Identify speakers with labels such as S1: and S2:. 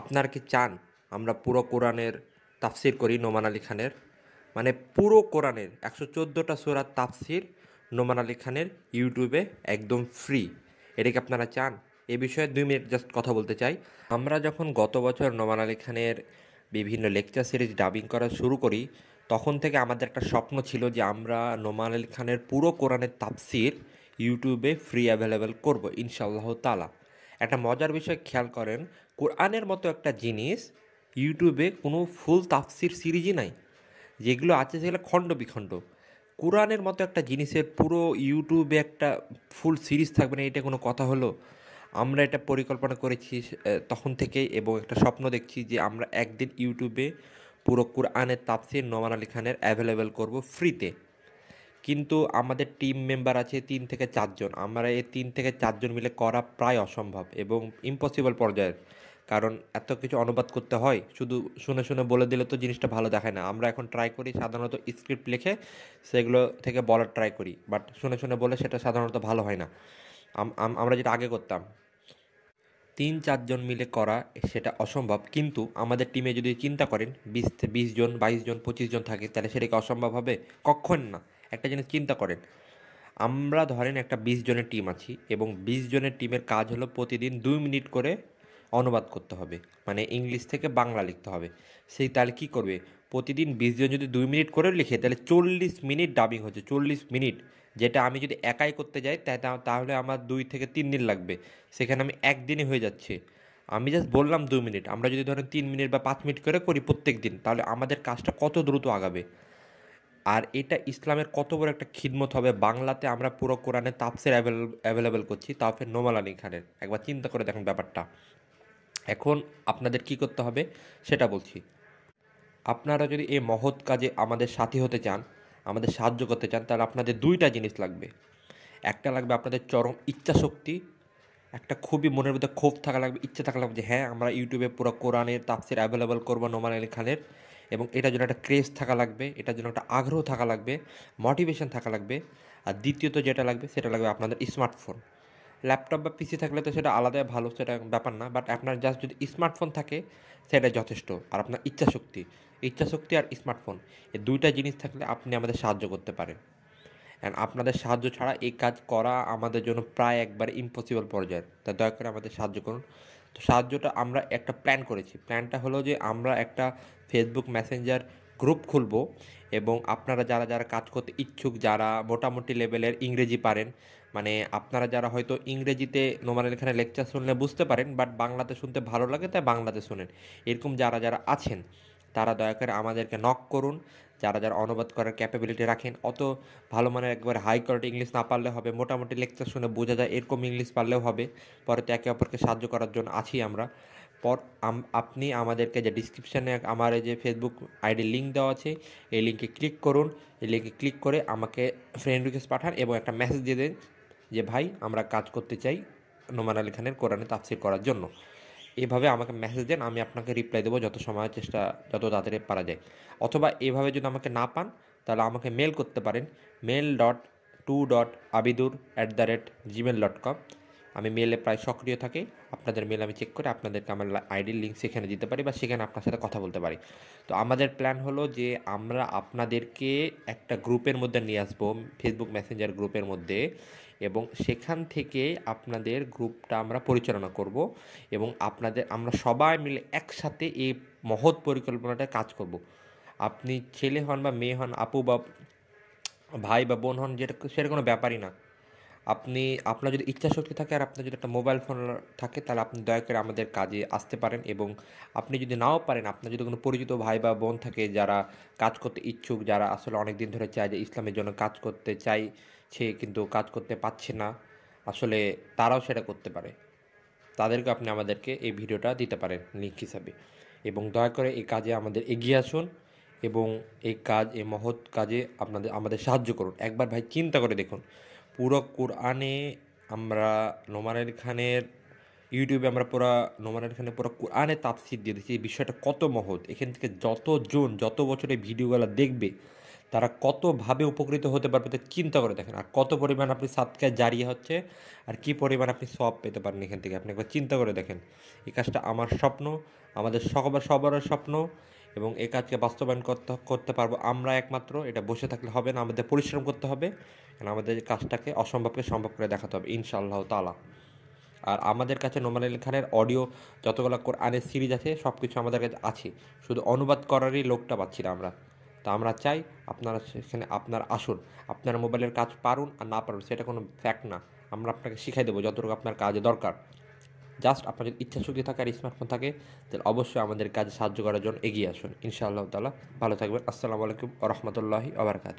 S1: আপনার কি চান আমরা পুরো কোরআনের তাফসির করি নোমান আলী খানের মানে পুরো কোরআনের একশো চোদ্দোটা সোরার তাফসির নোমান আলী খানের ইউটিউবে একদম ফ্রি এটা কি আপনারা চান এ বিষয়ে দুই মিনিট জাস্ট কথা বলতে চাই আমরা যখন গত বছর নোমান আলী খানের বিভিন্ন লেকচার সিরিজ ডাবিং করা শুরু করি তখন থেকে আমাদের একটা স্বপ্ন ছিল যে আমরা নোমান আলী খানের পুরো কোরআনের তাফসির ইউটিউবে ফ্রি অ্যাভেলেবেল করব ইনশাআল্লাহ তালা একটা মজার বিষয় খেয়াল করেন কোরআনের মতো একটা জিনিস ইউটিউবে কোনো ফুল তাফসির সিরিজই নাই যেগুলো আছে সেগুলো খণ্ড বিখণ্ড কোরআনের মতো একটা জিনিসের পুরো ইউটিউবে একটা ফুল সিরিজ থাকবে না এটা কোনো কথা হলো আমরা এটা পরিকল্পনা করেছি তখন থেকে এবং একটা স্বপ্ন দেখছি যে আমরা একদিন ইউটিউবে পুরো কোরআনের তাফসির নোমান আলী খানের অ্যাভেলেবেল করবো ফ্রিতে কিন্তু আমাদের টিম মেম্বার আছে তিন থেকে চারজন আমরা এই তিন থেকে চারজন মিলে করা প্রায় অসম্ভব এবং ইম্পসিবল পর্যায়ের কারণ এত কিছু অনুবাদ করতে হয় শুধু শুনে শুনে বলে দিলে তো জিনিসটা ভালো দেখায় না আমরা এখন ট্রাই করি সাধারণত স্ক্রিপ্ট লিখে সেগুলো থেকে বলার ট্রাই করি বাট শুনে শুনে বলে সেটা সাধারণত ভালো হয় না আমরা যেটা আগে করতাম তিন চারজন মিলে করা সেটা অসম্ভব কিন্তু আমাদের টিমে যদি চিন্তা করেন বিশ বিশ জন বাইশ জন পঁচিশ জন থাকে তাহলে সেটাকে অসম্ভব হবে কখন না একটা জিনিস চিন্তা করেন আমরা ধরেন একটা বিশ জনের টিম আছি এবং বিশ জনের টিমের কাজ হলো প্রতিদিন দুই মিনিট করে অনুবাদ করতে হবে মানে ইংলিশ থেকে বাংলা লিখতে হবে সেই তাহলে কী করবে প্রতিদিন বিশ জন যদি দুই মিনিট করে লিখে তাহলে চল্লিশ মিনিট ডাবিং হচ্ছে চল্লিশ মিনিট যেটা আমি যদি একাই করতে যাই তাহলে আমার দুই থেকে তিন দিন লাগবে সেখানে আমি একদিনই হয়ে যাচ্ছে আমি জাস্ট বললাম দু মিনিট আমরা যদি ধরেন তিন মিনিট বা পাঁচ মিনিট করে করি প্রত্যেক দিন তাহলে আমাদের কাজটা কত দ্রুত আগাবে আর এটা ইসলামের কত বড় একটা খিদমত হবে বাংলাতে আমরা পুরো কোরআনে তাপসের অ্যাভেলেবেল করছি তাফের নোমাল আলী খানের একবার চিন্তা করে দেখেন ব্যাপারটা এখন আপনাদের কি করতে হবে সেটা বলছি আপনারা যদি এই মহৎ কাজে আমাদের সাথী হতে চান আমাদের সাহায্য করতে চান তাহলে আপনাদের দুইটা জিনিস লাগবে একটা লাগবে আপনাদের চরম ইচ্ছা শক্তি একটা খুবই মনের মধ্যে ক্ষোভ থাকা লাগবে ইচ্ছা থাকা লাগবে যে হ্যাঁ আমরা ইউটিউবে পুরো কোরআনের তাপসের অ্যাভেলেবেল করবো নোমাল আলী খানের এবং এটার জন্য একটা ক্রেজ থাকা লাগবে এটার জন্য একটা আগ্রহ থাকা লাগবে মোটিভেশন থাকা লাগবে আর দ্বিতীয়ত যেটা লাগবে সেটা লাগবে আপনাদের স্মার্টফোন ল্যাপটপ বা পিসি থাকলে তো সেটা আলাদাই ভালো সেটা ব্যাপার না বাট আপনার জাস্ট যদি স্মার্টফোন থাকে সেটা যথেষ্ট আর আপনার ইচ্ছাশক্তি ইচ্ছাশক্তি আর স্মার্টফোন এই দুইটা জিনিস থাকলে আপনি আমাদের সাহায্য করতে পারেন অ্যান্ড আপনাদের সাহায্য ছাড়া এই কাজ করা আমাদের জন্য প্রায় একবার ইম্পসিবল পর্যায়ের তা দয়া করে আমাদের সাহায্য করুন তো সাহায্যটা আমরা একটা প্ল্যান করেছি প্ল্যানটা হলো যে আমরা একটা ফেসবুক মেসেঞ্জার গ্রুপ খুলব এবং আপনারা যারা যারা কাজ করতে ইচ্ছুক যারা মোটামুটি লেভেলের ইংরেজি পারেন মানে আপনারা যারা হয়তো ইংরেজিতে নোমানের এখানে লেকচার শুনলে বুঝতে পারেন বাট বাংলাতে শুনতে ভালো লাগে তাই বাংলাতে শোনেন এরকম যারা যারা আছেন তারা দয়া করে আমাদেরকে নক করুন যারা যারা অনুবাদ করার ক্যাপাবিলিটি রাখেন অত ভালো মানের একবার হাই কোয়ালিটি ইংলিশ না পারলে হবে মোটামুটি লেকচার শুনে বোঝা যায় এরকম ইংলিশ পারলেও হবে পরে তো একে অপরকে সাহায্য করার জন্য আছি আমরা পর আপনি আমাদেরকে যে ডিসক্রিপশানে আমার যে ফেসবুক আইডি লিঙ্ক দেওয়া আছে এই লিঙ্কে ক্লিক করুন এই লিঙ্কে ক্লিক করে আমাকে ফ্রেন্ড রিকোয়েস্ট পাঠান এবং একটা মেসেজ দিয়ে দেন যে ভাই আমরা কাজ করতে চাই নোমান আলী খানের কোরআনে তাফসির করার জন্য এভাবে আমাকে মেসেজ দেন আমি আপনাকে রিপ্লাই দেবো যত সময় চেষ্টা যত তাড়াতাড়ি পারা যায় অথবা এভাবে যদি আমাকে না পান তাহলে আমাকে মেল করতে পারেন mail dot two dot Abidur at the rate Gmail dot com আমি মেলে প্রায় সক্রিয় থাকি আপনাদের মেল আমি চেক করে আপনাদেরকে আমার আইডির লিঙ্ক সেখানে দিতে পারি বা সেখানে আপনার সাথে কথা বলতে পারি তো আমাদের প্ল্যান হলো যে আমরা আপনাদেরকে একটা গ্রুপের মধ্যে নিয়ে আসবো ফেসবুক মেসেঞ্জার গ্রুপের মধ্যে এবং সেখান থেকে আপনাদের গ্রুপটা আমরা পরিচালনা করব এবং আপনাদের আমরা সবাই মিলে একসাথে এই মহৎ পরিকল্পনাটা কাজ করব। আপনি ছেলে হন বা মেয়ে হন আপু বা ভাই বা বোন হন যেটা সেটা কোনো ব্যাপারই না আপনি আপনার যদি ইচ্ছা শক্তি থাকে আর আপনার যদি একটা মোবাইল ফোন থাকে তাহলে আপনি দয়া করে আমাদের কাজে আসতে পারেন এবং আপনি যদি নাও পারেন আপনার যদি কোনো পরিচিত ভাই বা বোন থাকে যারা কাজ করতে ইচ্ছুক যারা আসলে অনেক দিন ধরে চায় যে ইসলামের জন্য কাজ করতে চাই সে কিন্তু কাজ করতে পারছে না আসলে তারাও সেটা করতে পারে তাদেরকে আপনি আমাদেরকে এই ভিডিওটা দিতে পারেন লিঙ্ক হিসাবে এবং দয়া করে এই কাজে আমাদের এগিয়ে আসুন এবং এই কাজ এই মহৎ কাজে আপনাদের আমাদের সাহায্য করুন একবার ভাই চিন্তা করে দেখুন পুরো কোরআনে আমরা নোমান আলী খানের ইউটিউবে আমরা পুরো নোমান আলী খানের পুরো কোরআনে তাফসির দিয়ে দিচ্ছি এই বিষয়টা কত মহৎ এখান থেকে যত জন যত বছরে ভিডিওগুলো দেখবে তারা কতভাবে উপকৃত হতে পারবে তা চিন্তা করে দেখেন আর কত পরিমাণ আপনি সাতকায় জারিয়ে হচ্ছে আর কি পরিমাণ আপনি সব পেতে পারেন এখান থেকে আপনি একবার চিন্তা করে দেখেন এই কাজটা আমার স্বপ্ন আমাদের সবার সবার স্বপ্ন এবং এই কাজকে বাস্তবায়ন করতে করতে পারবো আমরা একমাত্র এটা বসে থাকলে হবে না আমাদের পরিশ্রম করতে হবে কারণ আমাদের কাজটাকে অসম্ভবকে সম্ভব করে দেখাতে হবে ইনশাআল্লাহ তালা আর আমাদের কাছে নোমান আলী খানের অডিও যতগুলো কোরআনের সিরিজ আছে সব কিছু আমাদের কাছে আছে শুধু অনুবাদ করারই লোকটা পাচ্ছি না আমরা তা আমরা চাই আপনারা সেখানে আপনার আসুন আপনার মোবাইলের কাজ পারুন আর না পারুন সেটা কোনো ফ্যাক্ট না আমরা আপনাকে শিখাই দেবো যতটুকু আপনার কাজে দরকার জাস্ট আপনার যদি শক্তি থাকে আর স্মার্টফোন থাকে তাহলে অবশ্যই আমাদের কাজে সাহায্য করার জন্য এগিয়ে আসুন ইনশাআল্লাহ তালা ভালো থাকবেন আসসালামু আলাইকুম রহমতুল্লাহি আবরকাত